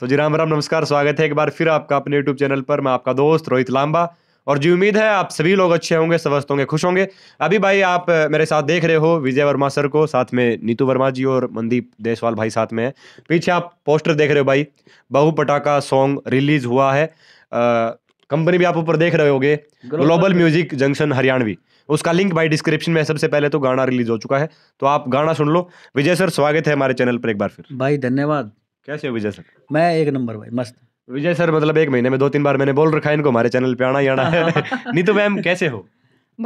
तो जी राम राम नमस्कार स्वागत है एक बार फिर आपका अपने यूट्यूब चैनल पर मैं आपका दोस्त रोहित लांबा और जी उम्मीद है आप सभी लोग अच्छे होंगे स्वस्थ होंगे खुश होंगे अभी भाई आप मेरे साथ देख रहे हो विजय वर्मा सर को साथ में नीतू वर्मा जी और मनदीप देसवाल भाई साथ में है पीछे आप पोस्टर देख रहे हो भाई बहु पटाखा सॉन्ग रिलीज हुआ है कंपनी भी आप ऊपर देख रहे होगे ग्लोबल म्यूजिक जंक्शन हरियाणवी उसका लिंक भाई डिस्क्रिप्शन में सबसे पहले तो गाना रिलीज हो चुका है तो आप गाना सुन लो विजय सर स्वागत है हमारे चैनल पर एक बार फिर भाई धन्यवाद कैसे हो विजय सर मैं एक नंबर भाई मस्त विजय सर मतलब एक महीने में दो तीन बार मैंने बोल रखा है इनको हमारे चैनल पे आना ही आना है नीतू मैम कैसे हो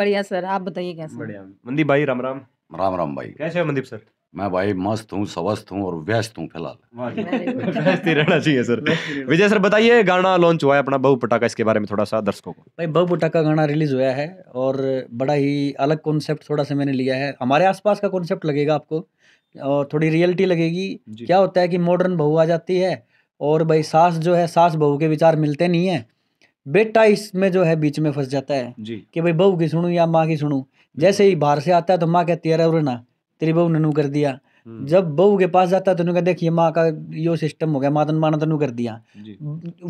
बढ़िया सर आप बताइए कैसे बढ़िया मंदीप भाई राम राम राम राम भाई कैसे हो मंदीप सर मैं भाई मस्त हूँ स्वस्थ हूँ और व्यस्त हूँ फिलहाल व्यस्त ही रहना चाहिए सर विजय सर बताइए गाना लॉन्च हुआ है अपना बहु पटाखा इसके बारे में थोड़ा सा दर्शकों को भाई बहु पटाखा गाना रिलीज हुआ है और बड़ा ही अलग कॉन्सेप्ट थोड़ा सा मैंने लिया है हमारे आसपास का कॉन्सेप्ट लगेगा आपको और थोड़ी रियलिटी लगेगी क्या होता है कि मॉडर्न बहू आ जाती है और भाई सास जो है सास बहू के विचार मिलते नहीं है बेटा इसमें जो है बीच में फंस जाता है कि भाई बहू की सुनू या माँ की सुनू जैसे ही बाहर से आता है तो माँ कहती है ना तेरी बहू ननू कर दिया हम्म। जब बहू के पास जाता है तो उन्होंने देखिए माँ का यो सिस्टम हो गया माता माना तनु तो कर दिया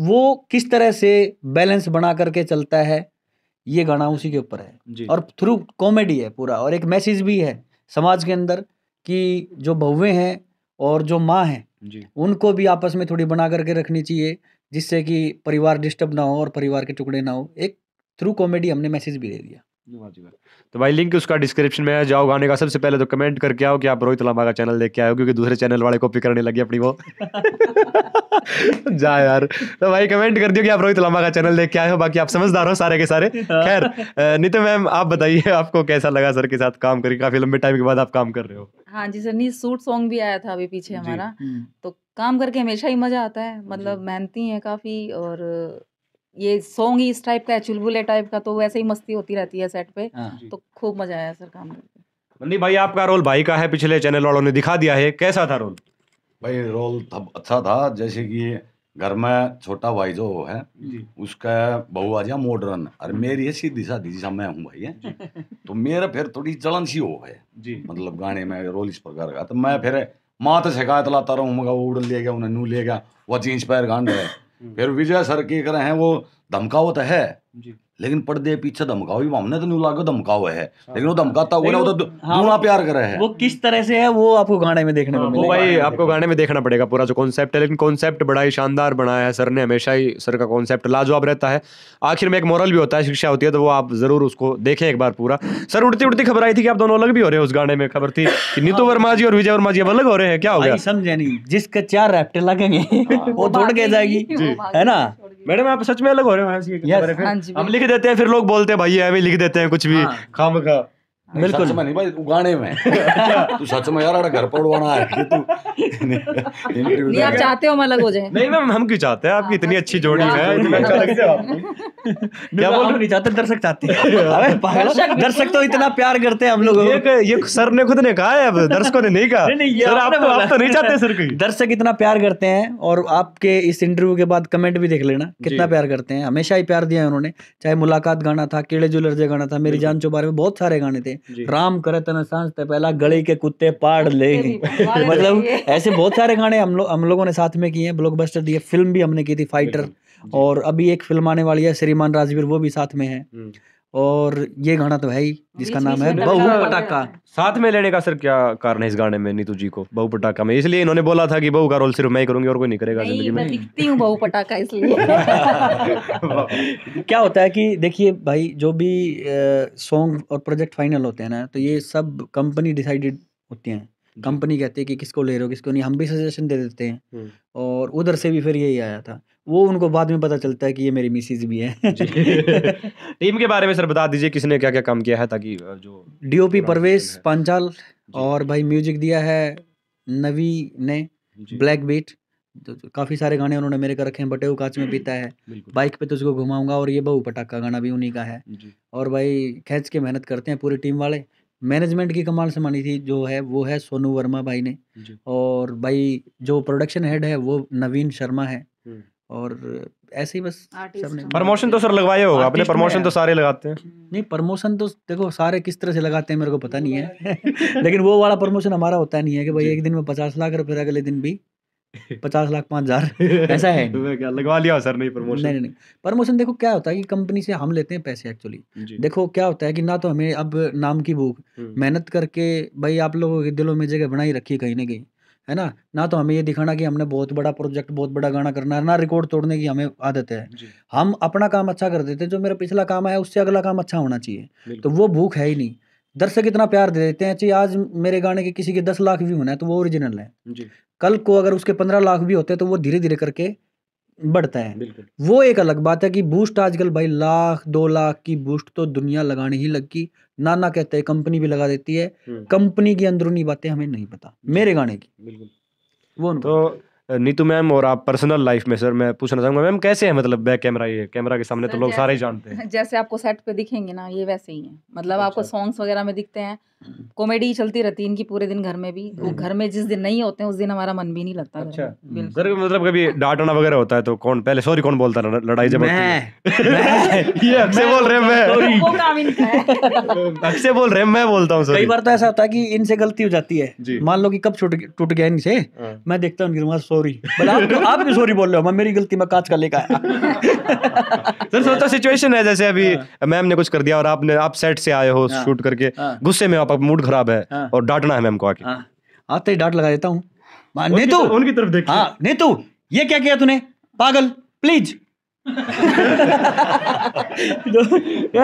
वो किस तरह से बैलेंस बना करके चलता है ये गाना उसी के ऊपर है और थ्रू कॉमेडी है पूरा और एक मैसेज भी है समाज के अंदर कि जो बहुए हैं और जो माँ हैं जी उनको भी आपस में थोड़ी बना करके रखनी चाहिए जिससे कि परिवार डिस्टर्ब ना हो और परिवार के टुकड़े ना हो एक थ्रू कॉमेडी हमने मैसेज भी दे दिया तो भाई लिंक उसका डिस्क्रिप्शन में है जाओ गाने का सबसे पहले तो कमेंट करके आओ कि आप रोहित लामा का चैनल देख के आओ क्योंकि दूसरे चैनल वाले कॉपी करने लगे अपनी वो जा यार तो भाई कमेंट कर दियो कि आप रोहित लामा का चैनल देख के आए हो बाकी आप समझदार हो सारे के सारे हाँ। खैर नीतू मैम आप बताइए आपको कैसा लगा सर के साथ काम करके काफी लंबे टाइम के बाद आप काम कर रहे हो हाँ जी सर नहीं सूट सॉन्ग भी आया था अभी पीछे हमारा हम्म। तो काम करके हमेशा ही मजा आता है मतलब मेहनती है काफी और ये सॉन्ग ही इस टाइप का है चुलबुले टाइप का तो वैसे ही मस्ती होती रहती है सेट पे हाँ। तो खूब मजा आया सर काम करके बन्नी भाई आपका रोल भाई का है पिछले चैनल वालों ने दिखा दिया है कैसा था रोल भाई रोल तब अच्छा था जैसे कि घर में छोटा भाई जो है उसका बहू आ जा मॉडर्न और मेरी है सीधी साधी जैसा मैं हूँ भाई है तो मेरा फिर थोड़ी जलन सी हो है मतलब गाने में रोल इस प्रकार का तो मैं फिर माँ तो शिकायत लाता रहूँगा वो उड़ ले गया उन्हें नू ले गया वह जींस पैर गांड है फिर विजय सर की करें हैं वो धमकावत है लेकिन पर्दे पीछे धमकाओ भी हमने तो न्यू लागो धमकाओ है हाँ। लेकिन वो धमकाता हुआ वो तो दूना हाँ, प्यार कर रहा है वो किस तरह से है वो आपको गाने में देखने हाँ, को मिलेगा भाई आपको गाने में देखना पड़ेगा पूरा जो कॉन्सेप्ट है लेकिन कॉन्सेप्ट बड़ा ही शानदार बनाया है सर ने हमेशा ही सर का कॉन्सेप्ट लाजवाब रहता है आखिर में एक मॉरल भी होता है शिक्षा होती है तो वो आप जरूर उसको देखें एक बार पूरा सर उड़ती उड़ती खबर आई थी कि आप दोनों अलग भी हो रहे हैं उस गाने में खबर थी कि नीतू वर्मा जी और विजय वर्मा जी अब अलग हो रहे हैं क्या हो गया समझे नहीं जिसके चार रैप्टे लगेंगे वो छोड़ के जाएगी है ना मैडम आप सच में अलग हो रहे हो हाँ हम लिख देते हैं फिर लोग बोलते हैं भाई ये लिख देते हैं कुछ भी हाँ। खाम खा बिल्कुल में नहीं भाई उगाने में अच्छा, तू सच में यार घर पर उड़वाना है तू नहीं आप चाहते हो हम अलग हो जाए नहीं मैम हम क्यों चाहते हैं आपकी इतनी अच्छी जोड़ी है क्या बोल नहीं चाहते दर्शक चाहते हैं दर्शक तो इतना प्यार करते हैं हम लोग ये सर ने खुद ने कहा है अब दर्शकों ने नहीं कहा सर आप तो आप तो नहीं चाहते सर कहीं दर्शक इतना प्यार करते हैं और आपके इस इंटरव्यू के बाद कमेंट भी देख लेना कितना प्यार करते हैं हमेशा ही प्यार दिया है उन्होंने चाहे मुलाकात गाना था कीड़े जुलर जे गाना था मेरी जान चौबारे में बहुत सारे गाने थे राम करे तने सांस ते पहला गली के कुत्ते पाड़ ले मतलब ऐसे बहुत सारे गाने हम लोग हम लोगों ने साथ में किए हैं ब्लॉकबस्टर दिए फिल्म भी हमने की थी फाइटर और अभी एक फिल्म आने वाली है श्रीमान राजवीर वो भी साथ में है हम्म। और ये गाना तो है ही जिसका नाम है बहु पटाखा साथ में लेने का सर क्या कारण है इस गाने में नीतू जी को बहु पटाखा में इसलिए इन्होंने बोला था कि बहु का रोल सिर्फ मैं ही करूंगी और कोई नहीं करेगा जिंदगी में लिखती हूँ बहु पटाखा इसलिए क्या होता है कि देखिए भाई जो भी सॉन्ग और प्रोजेक्ट फाइनल होते हैं ना तो ये सब कंपनी डिसाइडेड होती हैं कंपनी कहती है कि किसको ले रहे हो किसको नहीं हम भी सजेशन दे देते हैं हम्म। और उधर से भी फिर यही आया था वो उनको बाद में पता चलता है कि ये मेरी मिसिज भी है टीम के बारे में सर बता दीजिए किसने क्या क्या काम किया है ताकि जो डीओपी परवेश पांचाल और भाई म्यूजिक दिया है नवी ने ब्लैक बीट तो, तो काफ़ी सारे गाने उन्होंने मेरे कर रखे हैं बटेऊ कांच में पीता है बाइक पे तुझको घुमाऊंगा और ये बहु पटाखा गाना भी उन्हीं का है और भाई खेच के मेहनत करते हैं पूरी टीम वाले मैनेजमेंट की कमाल संभाली थी जो है वो है सोनू वर्मा भाई ने और भाई जो प्रोडक्शन हेड है वो नवीन शर्मा है हम्म। और ऐसे ही बस प्रमोशन तो, तो सर लगवाया होगा आपने प्रमोशन तो सारे लगाते हैं हम्म। नहीं प्रमोशन तो देखो सारे किस तरह से लगाते हैं मेरे को पता नहीं है लेकिन वो वाला प्रमोशन हमारा होता नहीं है कि भाई एक दिन में पचास लाख रुपये अगले दिन भी पचास लाख पाँच हज़ार ऐसा है क्या लगवा लिया सर नहीं प्रमोशन नहीं नहीं नहीं प्रमोशन देखो क्या होता है कि कंपनी से हम लेते हैं पैसे एक्चुअली देखो क्या होता है कि ना तो हमें अब नाम की भूख हम्म। मेहनत करके भाई आप लोगों के दिलों में जगह बनाई रखी कहीं ना कहीं है ना ना तो हमें ये दिखाना कि हमने बहुत बड़ा प्रोजेक्ट बहुत बड़ा गाना करना है ना रिकॉर्ड तोड़ने की हमें आदत है हम अपना काम अच्छा कर देते हैं जो मेरा पिछला काम है उससे अगला काम अच्छा होना चाहिए तो वो भूख है ही नहीं दर्शक इतना प्यार दे देते हैं चाहिए आज मेरे गाने के किसी के दस लाख व्यू होना है तो वो ओरिजिनल है कल को अगर उसके पंद्रह लाख भी होते हैं तो वो धीरे धीरे करके बढ़ता है वो एक अलग बात है कि बूस्ट आजकल भाई लाख दो लाख की बूस्ट तो दुनिया लगाने ही लग गई नाना कहते हैं कंपनी भी लगा देती है हम्म। कंपनी की अंदरूनी बातें हमें नहीं पता मेरे गाने की बिल्कुल वो तो नीतू मैम और आप पर्सनल लाइफ में सर मैं पूछना चाहूंगा मैम कैसे है मतलब बैक कैमरा ये कैमरा के सामने तो लोग सारे जानते हैं जैसे आपको सेट पे दिखेंगे ना ये वैसे ही है मतलब अच्छा। आपको सॉन्ग्स वगैरह में दिखते हैं कॉमेडी चलती रहती है इनकी पूरे दिन घर में भी वो हम्म। घर में जिस दिन नहीं होते हैं उस दिन हमारा मन भी नहीं लगता अच्छा सर मतलब कभी डांटना वगैरह होता है तो कौन पहले सॉरी कौन बोलता है लड़ाई जब ये अक्षय बोल रहे मैं अक्षय बोल रहे मैं बोलता हूँ कई बार तो ऐसा होता है कि इनसे गलती हो जाती है मान लो कि कब टूट गया इनसे हाँ। मैं देखता हूँ सॉरी आप क्यों सॉरी बोल रहे हो मैं मेरी गलती में कांच का लेकर आया सर सोचो सिचुएशन है जैसे अभी हाँ। मैम ने कुछ कर दिया और आपने आप सेट से आए हो शूट हाँ। करके गुस्से में आप पापा मूड खराब है हाँ। और डांटना है मैम को आके हाँ। आते हाँ, तो ही डांट लगा देता हूँ हाँ, नीतू उनकी तरफ देख हाँ नेतू ये क्या किया तूने पागल प्लीज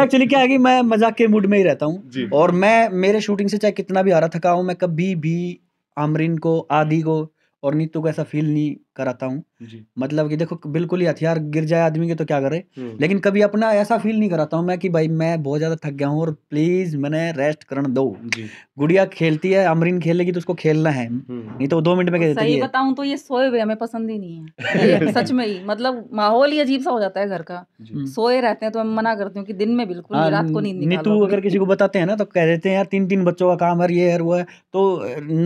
एक्चुअली तो क्या है कि मैं मजाक के मूड में ही रहता हूँ और मैं मेरे शूटिंग से चाहे कितना भी आ रहा थका हूँ मैं कभी भी आमरीन को आदि को और नीतू को ऐसा फील नहीं कराता हूँ मतलब कि देखो बिल्कुल ही हथियार गिर जाए आदमी के तो क्या करे हम्म। लेकिन कभी अपना ऐसा फील नहीं कराता हूँ मैं कि भाई मैं बहुत ज़्यादा थक गया हूँ और प्लीज़ मैंने रेस्ट करण दो गुड़िया खेलती है अमरीन खेलेगी तो उसको खेलना है हम्म। नहीं तो दो मिनट में सही बताऊँ तो ये सोए हुए हमें पसंद ही नहीं है सच में ही मतलब माहौल ही अजीब सा हो जाता है घर का हम्म। सोए रहते हैं तो मैं मना करती हूँ की दिन में बिल्कुल रात को नींद तो अगर किसी को बताते हैं ना तो कह देते हैं यार तीन तीन बच्चों का काम है ये है वो है तो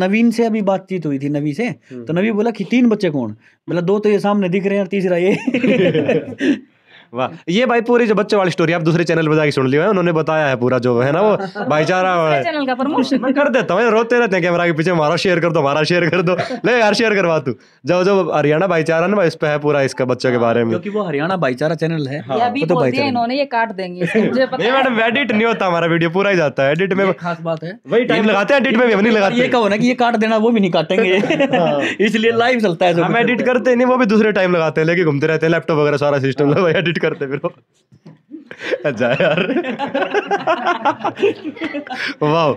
नवीन से अभी बातचीत हुई थी नवी से तो नवी बोला कि तीन बच्चे कौन मतलब दो तो ये सामने दिख रहे हैं तीसरा ये वाह ये भाई पूरी जो बच्चों वाली स्टोरी आप दूसरे चैनल पर जाके सुन लियो है उन्होंने बताया है पूरा जो है ना वो हाँ, हाँ, हाँ। भाईचारा चैनल का प्रमोशन मैं कर देता हूँ रोते रहते हैं कैमरा के पीछे हमारा शेयर कर दो हमारा शेयर कर दो ले यार शेयर करवा तू जो जो हरियाणा भाईचारा ना इस पे है पूरा इसका बच्चों के बारे में क्योंकि वो हरियाणा भाईचारा चैनल है तो इन्होंने ये काट देंगे नहीं मैडम एडिट नहीं होता हमारा वीडियो पूरा ही जाता है एडिट में खास बात है वही टाइम लगाते हैं एडिट में भी नहीं लगाते ये कहो ना कि ये काट देना वो भी नहीं काटेंगे इसलिए लाइव चलता है हम एडिट करते नहीं वो भी दूसरे टाइम लगाते हैं लेके घूमते रहते हैं लैपटॉप वगैरह सारा सिस्टम एडिट करते फिर अच्छा यार वाह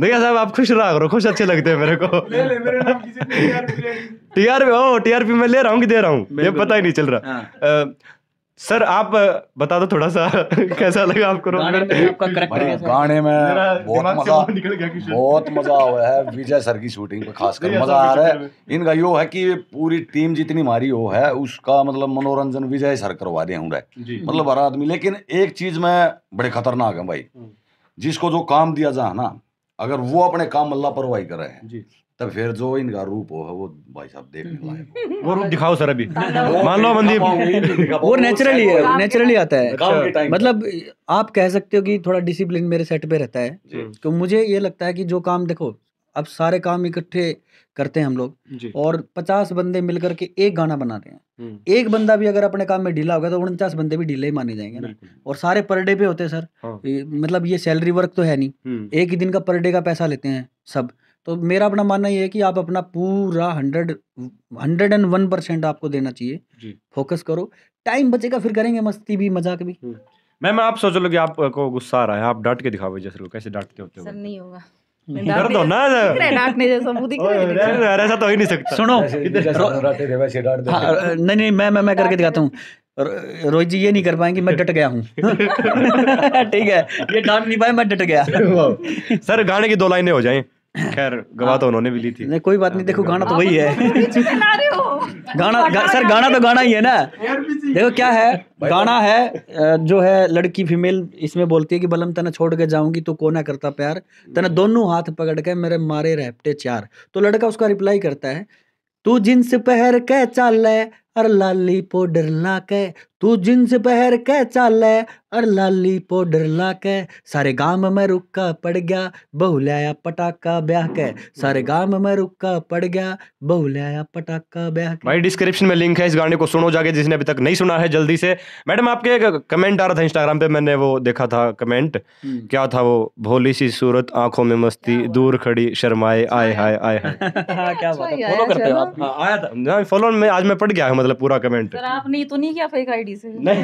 देखिए साहब आप खुश रहा करो खुश अच्छे लगते हैं मेरे को ले ले मेरे नाम टीआरपी ओ टीआरपी मैं ले रहा हूँ कि दे रहा हूँ ये पता ही नहीं चल रहा हाँ। सर आप बता दो थोड़ा सा कैसा लगा आपको गाने में आपका कैरेक्टर गाने में बहुत मजा बहुत मजा हुआ है विजय सर की शूटिंग पे खासकर मजा आ रहा है इनका यो है कि पूरी टीम जितनी मारी हो है उसका मतलब मनोरंजन विजय सर करवा रहे हूँ मतलब हर आदमी लेकिन एक चीज में बड़े खतरनाक है भाई हम्म। जिसको जो काम दिया जा ना अगर वो अपने काम में लापरवाही कर रहे हैं तब फिर जो इनका रूप हो वो भाई साहब देखने लायक वो रूप दिखाओ सर अभी मान लो मंदीप वो नेचुरली है नेचुरली आता है मतलब आप कह सकते हो कि थोड़ा डिसिप्लिन मेरे सेट पे रहता है हम्म। तो मुझे ये लगता है कि जो काम देखो अब सारे काम इकट्ठे करते हैं हम लोग और पचास बंदे मिलकर के एक गाना बनाते हैं हम्म। एक बंदा भी अगर अपने काम में ढीला होगा तो उनचास बंदे भी ढीले ही माने जाएंगे ना और सारे पर डे पे होते हैं सर हाँ। मतलब ये सैलरी वर्क तो है नहीं हम्म। एक ही दिन का पर डे का पैसा लेते हैं सब तो मेरा अपना मानना ये है कि आप अपना पूरा hundred hundred and one percent आपको देना चाहिए फोकस करो टाइम बचेगा फिर करेंगे मस्ती भी मजाक भी हम्म। मैम आप सोच लो कि आपको गुस्सा आ रहा है आप डांट के दिखाओ जैसे लोग कैसे डांटते होते हो नहीं होगा हम्म। दर्द होना डांटने जैसा मुंह दिख रहा है ऐसा तो ही नहीं सकता सुनो हाँ, नहीं नहीं मैं मैं करके दिखाता हूँ रोहित जी ये नहीं कर पाएंगे मैं डट गया हूँ ठीक है ये डांट नहीं पाए मैं डट गया सर गाने की दो लाइनें हो जाए खैर गवा तो उन्होंने भी ली थी नहीं कोई बात नहीं देखो गाना तो, तो वही है गाना सर गाना तो गाना ही है ना देखो क्या है गाना है जो है लड़की फीमेल इसमें बोलती है कि बलम तना छोड़ के जाऊंगी तो को करता प्यार तना दोनों हाथ पकड़ के मेरे मारे रैपटे चार तो लड़का उसका रिप्लाई करता है तू जींस पहर के चाल अर लाली पाउडर ला के तू जींस पहर के चाल और लाली पाउडर ला के सारे गांव में रुका पड़ गया बहू लाया पटाखा ब्याह के सारे गांव में रुका पड़ गया बहू लाया पटाखा ब्याह के भाई डिस्क्रिप्शन में लिंक है इस गाने को सुनो जाके जिसने अभी तक नहीं सुना है जल्दी से मैडम आपके एक कमेंट आ रहा था इंस्टाग्राम पे मैंने वो देखा था कमेंट हम्म। क्या था वो भोली सी सूरत आंखों में मस्ती दूर खड़ी शर्माए अच्छा आए हाय आए हाय क्या फॉलो अच्छा करते हो आप हाँ, आया था फॉलो में आज मैं पढ़ गया मतलब पूरा कमेंट आपने तो नहीं किया फेक आईडी नहीं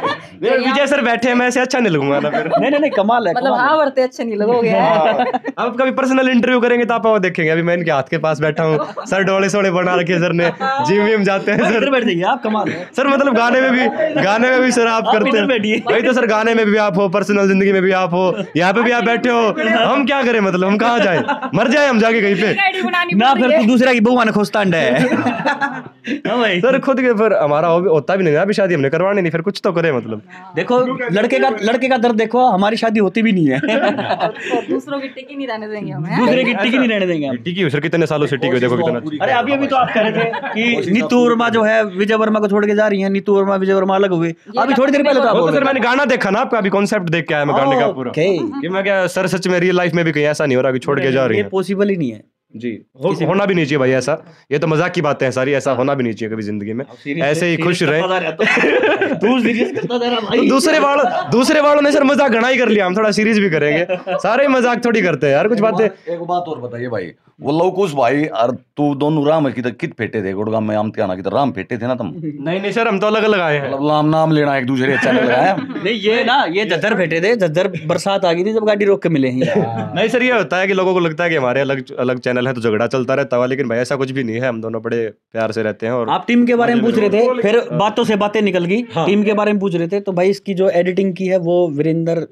तो विजय सर बैठे हैं मैं ऐसे अच्छा नहीं लगूंगा ना फिर नहीं नहीं कमाल है मतलब हाँ अच्छे नहीं लगोगे हाँ, अब कभी पर्सनल इंटरव्यू करेंगे तो आप देखेंगे अभी मैं इनके हाथ के पास बैठा हूँ सर डोले सोड़े बना रखे सर ने जिम विम जाते हैं सर बैठ जाइए आप कमाल सर मतलब गाने में भी गाने में भी सर आप करते हैं तो सर गाने में भी आप हो पर्सनल जिंदगी में भी आप हो यहाँ पे भी आप बैठे हो हम क्या करें मतलब हम कहाँ जाए मर जाए हम जाके कहीं पे ना फिर दूसरा की बहू खोजता है हाँ। हाँ, सर खुद के फिर हमारा होता भी नहीं भी शादी हमने करवानी नहीं फिर कुछ तो करे मतलब देखो लड़के का लड़के का दर्द देखो हमारी शादी होती भी नहीं है दूसरों की टिकी नहीं रहने देंगे दूसरे की टिकी नहीं रहने देंगे टिकी सर कितने सालों से टिकी देखो कितना अरे अभी अभी तो आप कह रहे थे कि नीतू वर्मा जो है विजय वर्मा को छोड़ के जा रही है नीतू वर्मा विजय वर्मा अलग हुए अभी थोड़ी देर पहले तो सर तो मैंने गाना देखा ना आपका अभी कॉन्सेप्ट देख के आया मैं गाने का पूरा सर सच में रियल लाइफ में भी कहीं ऐसा नहीं हो रहा छोड़ के जा रही है पॉसिबल ही नहीं है जी हो, होना भी नहीं चाहिए भाई ऐसा ये तो मजाक की बातें हैं सारी ऐसा होना भी नहीं चाहिए कभी जिंदगी में ऐसे ही खुश रहे तो। तो दूसरे वालों दूसरे वालों ने सर मजाक घना ही कर लिया हम थोड़ा सीरीज भी करेंगे सारे मजाक थोड़ी करते हैं यार कुछ बातें एक बात और बताइए भाई वो लवकुश भाई और तू दोनों राम की कित फेटे थे गुड़गाम में आम त्याना की राम फेटे थे ना तुम नहीं नहीं सर हम तो अलग अलग आए हैं राम मतलब नाम लेना एक दूसरे अच्छा लग रहा है नहीं ये ना ये जद्दर फेटे थे जद्दर बरसात आ गई थी जब गाड़ी रोक के मिले हैं नहीं सर ये होता है कि लोगों को लगता है कि हमारे अलग अलग चैनल फाइनल है तो झगड़ा चलता रहता हुआ लेकिन भाई ऐसा कुछ भी नहीं है हम दोनों बड़े प्यार से रहते हैं और आप टीम के बारे में पूछ रहे थे फिर बातों से बातें निकल गई हाँ। टीम के बारे में पूछ रहे थे तो भाई इसकी जो एडिटिंग की है वो वीरेंद्र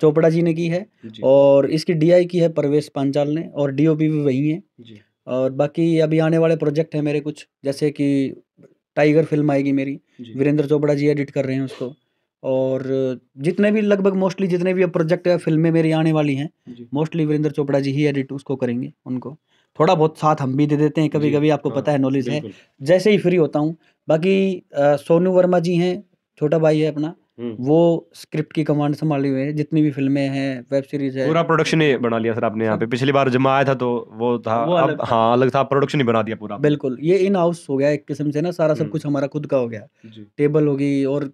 चोपड़ा जी ने की है और इसकी डीआई की है परवेश पांचाल ने और डीओपी भी वही है और बाकी अभी आने वाले प्रोजेक्ट है मेरे कुछ जैसे कि टाइगर फिल्म आएगी मेरी वीरेंद्र चोपड़ा जी एडिट कर रहे हैं उसको और जितने भी लगभग मोस्टली जितने भी अब प्रोजेक्ट या फिल्में मेरी आने वाली हैं मोस्टली वीरेंद्र चोपड़ा जी ही एडिट उसको करेंगे उनको थोड़ा बहुत साथ हम भी दे देते हैं कभी कभी आपको हाँ, पता है नॉलेज है जैसे ही फ्री होता हूँ बाकी सोनू वर्मा जी हैं छोटा भाई है अपना हम्म। वो स्क्रिप्ट की कमांड संभाले हुए हैं जितनी भी फिल्में हैं वेब सीरीज है पूरा प्रोडक्शन ही बना लिया सर आपने यहाँ पे पिछली बार जब आया था तो वो था वो अलग अब, हाँ अलग था प्रोडक्शन ही बना दिया पूरा बिल्कुल ये इन हाउस हो गया एक किस्म से ना सारा सब हम्म। कुछ हमारा खुद का हो गया टेबल होगी और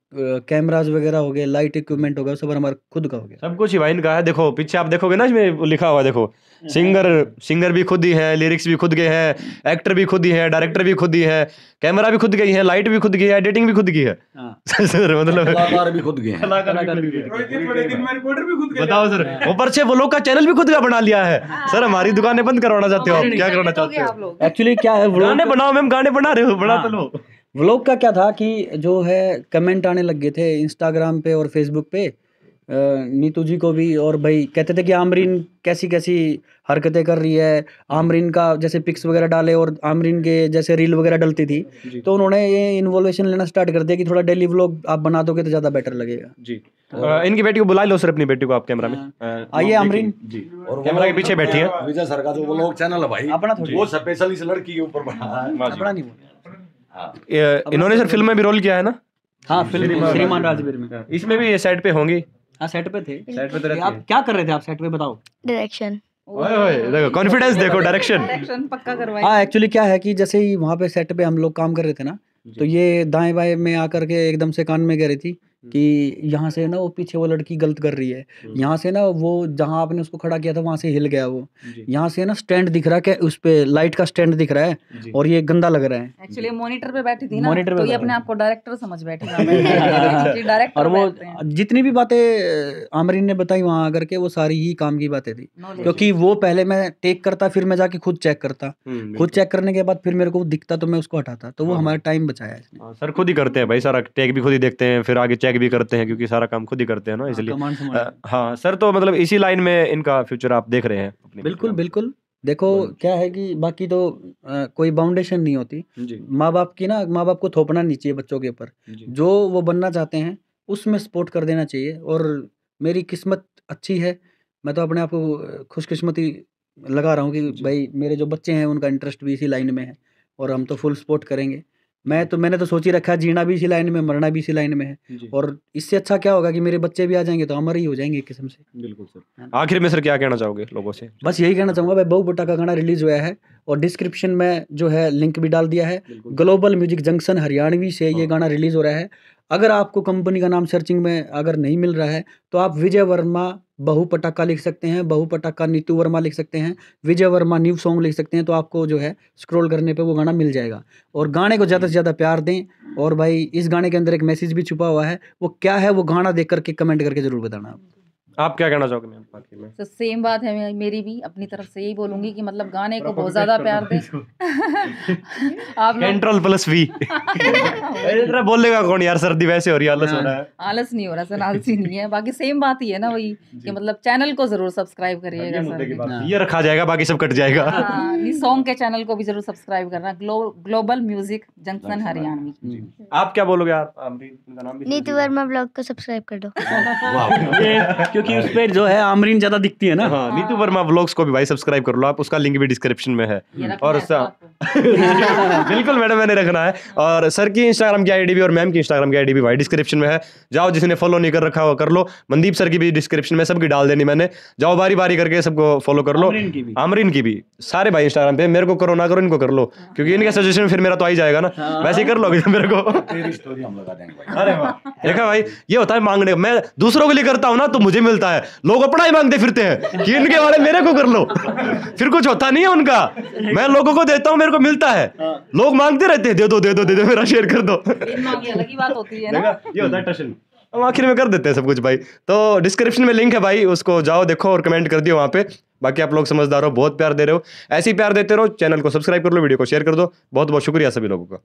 कैमराज वगैरह हो गए लाइट इक्विपमेंट हो गया सब हमारा खुद का हो गया सब कुछ वाइन का है देखो पीछे आप देखोगे ना इसमें लिखा हुआ देखो सिंगर सिंगर भी खुद ही है लिरिक्स भी खुद गए हैं एक्टर भी खुद ही है डायरेक्टर भी खुद ही है कैमरा भी खुद गई है लाइट भी खुद गई है एडिटिंग भी खुद की है हाँ। मतलब कलाकार भी खुद गए बताओ सर हाँ। वो पर्चे वो लोग का चैनल भी खुद का बना लिया है हाँ। सर हमारी दुकानें बंद करवाना चाहते हो आप क्या करना चाहते हो एक्चुअली क्या है गाने बनाओ मैम गाने बना रहे हो बना हाँ। तो लो व्लॉग का क्या था कि जो है कमेंट आने लग गए थे इंस्टाग्राम पे और फेसबुक पे नीतू जी को भी और भाई कहते थे कि आमरीन कैसी कैसी हरकतें कर रही है आमरीन का जैसे पिक्स वगैरह डाले और आमरीन के जैसे रील वगैरह डलती थी तो उन्होंने ये इन्वॉल्वेशन लेना स्टार्ट कर दिया कि थोड़ा डेली व्लॉग आप बना दोगे तो ज़्यादा बेटर लगेगा जी आ, तो इनकी बेटी को बुला लो सर अपनी बेटी को आप कैमरा में हाँ। आइए आमरीन जी और कैमरा के पीछे बैठी है विजय सर का जो व्लॉग चैनल है भाई हाँ, अपना वो स्पेशल इस लड़की के ऊपर बना हाँ, अपना नहीं इन्होंने सर फिल्म में भी रोल किया है ना हाँ फिल्म श्रीमान राजवीर में इसमें भी ये साइड पे होंगी हाँ सेट पे थे सेट पे तो आप क्या कर रहे थे आप सेट पे बताओ डायरेक्शन ओए देखो कॉन्फिडेंस देखो डायरेक्शन डायरेक्शन पक्का करवाया हाँ एक्चुअली क्या है कि जैसे ही वहाँ पे सेट पे हम लोग काम कर रहे थे ना तो ये दाएं बाएं में आकर के एकदम से कान में गह रही थी कि यहाँ से ना वो पीछे वो लड़की गलत कर रही है यहाँ से ना वो जहाँ आपने उसको खड़ा किया था वहाँ से हिल गया वो यहाँ से ना स्टैंड दिख रहा है उस पर लाइट का स्टैंड दिख रहा है और ये गंदा लग रहा है एक्चुअली मॉनिटर पे बैठी थी मॉनिटर तो पे अपने आप को डायरेक्टर समझ बैठी डायरेक्टर और वो जितनी भी बातें आमरीन ने बताई वहाँ आकर के वो सारी ही काम की बातें थी क्योंकि वो पहले मैं टेक करता फिर मैं जाके खुद चेक करता खुद चेक करने के बाद फिर मेरे को दिखता तो मैं उसको हटाता तो वो हाँ, हाँ। हमारा टाइम बचाया हाँ, सर खुद ही करते हैं भाई सारा टेक भी खुद ही देखते हैं फिर आगे चेक चेक भी करते हैं क्योंकि सारा काम खुद ही करते हैं ना हाँ, इसलिए हाँ सर तो मतलब इसी लाइन में इनका फ्यूचर आप देख रहे हैं बिल्कुल बिल्कुल देखो क्या है कि बाकी तो आ, कोई बाउंडेशन नहीं होती माँ बाप की ना माँ बाप को थोपना नहीं चाहिए बच्चों के ऊपर जो वो बनना चाहते हैं उसमें सपोर्ट कर देना चाहिए और मेरी किस्मत अच्छी है मैं तो अपने आप को खुशकिस्मती लगा रहा हूँ कि भाई मेरे जो बच्चे हैं उनका इंटरेस्ट भी इसी लाइन में है और हम तो फुल सपोर्ट करेंगे मैं तो मैंने तो सोच ही रखा जीना भी इसी लाइन में मरना भी इसी लाइन में है और इससे अच्छा क्या होगा कि मेरे बच्चे भी आ जाएंगे तो अमर ही हो जाएंगे एक किस्म से बिल्कुल सर हाँ। आखिर में सर क्या कहना चाहोगे लोगों से बस यही कहना चाहूंगा भाई बहु का गाना रिलीज हुआ है और डिस्क्रिप्शन में जो है लिंक भी डाल दिया है ग्लोबल म्यूजिक जंक्शन हरियाणवी से ये हाँ। गाना रिलीज हो रहा है अगर आपको कंपनी का नाम सर्चिंग में अगर नहीं मिल रहा है तो आप विजय वर्मा बहु पटाखा लिख सकते हैं बहु पटाखा नीतू वर्मा लिख सकते हैं विजय वर्मा न्यू सॉन्ग लिख सकते हैं तो आपको जो है स्क्रॉल करने पे वो गाना मिल जाएगा और गाने को ज़्यादा से ज़्यादा प्यार दें और भाई इस गाने के अंदर एक मैसेज भी छुपा हुआ है वो क्या है वो गाना देख करके कमेंट करके ज़रूर बताना आप आप क्या कहना चाहोगे मैम बाकी में तो सेम बात है मेरी भी अपनी तरफ से यही बोलूंगी कि मतलब गाने को बहुत ज्यादा प्यार दे आप कंट्रोल प्लस वी इतना बोलेगा कौन यार सर्दी वैसे हो रही आलस हो रहा है हाँ, आलस नहीं हो रहा सर आलसी नहीं है बाकी सेम बात ही है ना वही कि मतलब चैनल को जरूर सब्सक्राइब करिएगा सर ये रखा जाएगा बाकी सब कट जाएगा सॉन्ग हाँ, के चैनल को भी जरूर सब्सक्राइब करना ग्लोबल म्यूजिक जंक्शन हरियाणवी आप क्या बोलोगे आप नीतू वर्मा ब्लॉग को सब्सक्राइब कर दो क्योंकि क्योंकि उस पर जो है आमरीन ज्यादा दिखती है ना हाँ नीतू वर्मा ब्लॉग्स को भी भाई सब्सक्राइब कर लो आप उसका लिंक भी डिस्क्रिप्शन में है और बिल्कुल मैडम मैंने रखना है और सर की इंस्टाग्राम की आईडी भी और मैम की इंस्टाग्राम की आई भी भाई डिस्क्रिप्शन में है जाओ जिसने फॉलो नहीं कर रखा हो कर लो मनदीप सर की भी डिस्क्रिप्शन में सबकी डाल देनी मैंने जाओ बारी बारी करके सबको फॉलो कर लो आमरीन की भी सारे भाई इंस्टाग्राम पे मेरे को करो ना करो इनको कर लो क्योंकि इनका सजेशन फिर मेरा तो आ ही जाएगा ना हाँ। वैसे ही कर लो तो मेरे को देखा भाई ये होता है मांगने मैं दूसरों के लिए करता हूँ ना तो मुझे मिल मिलता है लोग अपना ही मांगते फिरते हैं कि इनके वाले मेरे को कर लो फिर कुछ होता नहीं है उनका मैं लोगों को देता हूँ मेरे को मिलता है हाँ। लोग मांगते रहते हैं दे दो दे दो दे दो मेरा शेयर कर दो हम आखिर में कर देते हैं सब कुछ भाई तो डिस्क्रिप्शन में लिंक है भाई उसको जाओ देखो और कमेंट कर दियो वहाँ पे बाकी आप लोग समझदार हो बहुत प्यार दे रहे हो ऐसे ही प्यार देते रहो चैनल को सब्सक्राइब कर लो वीडियो को शेयर कर दो बहुत बहुत शुक्रिया सभी लोगों का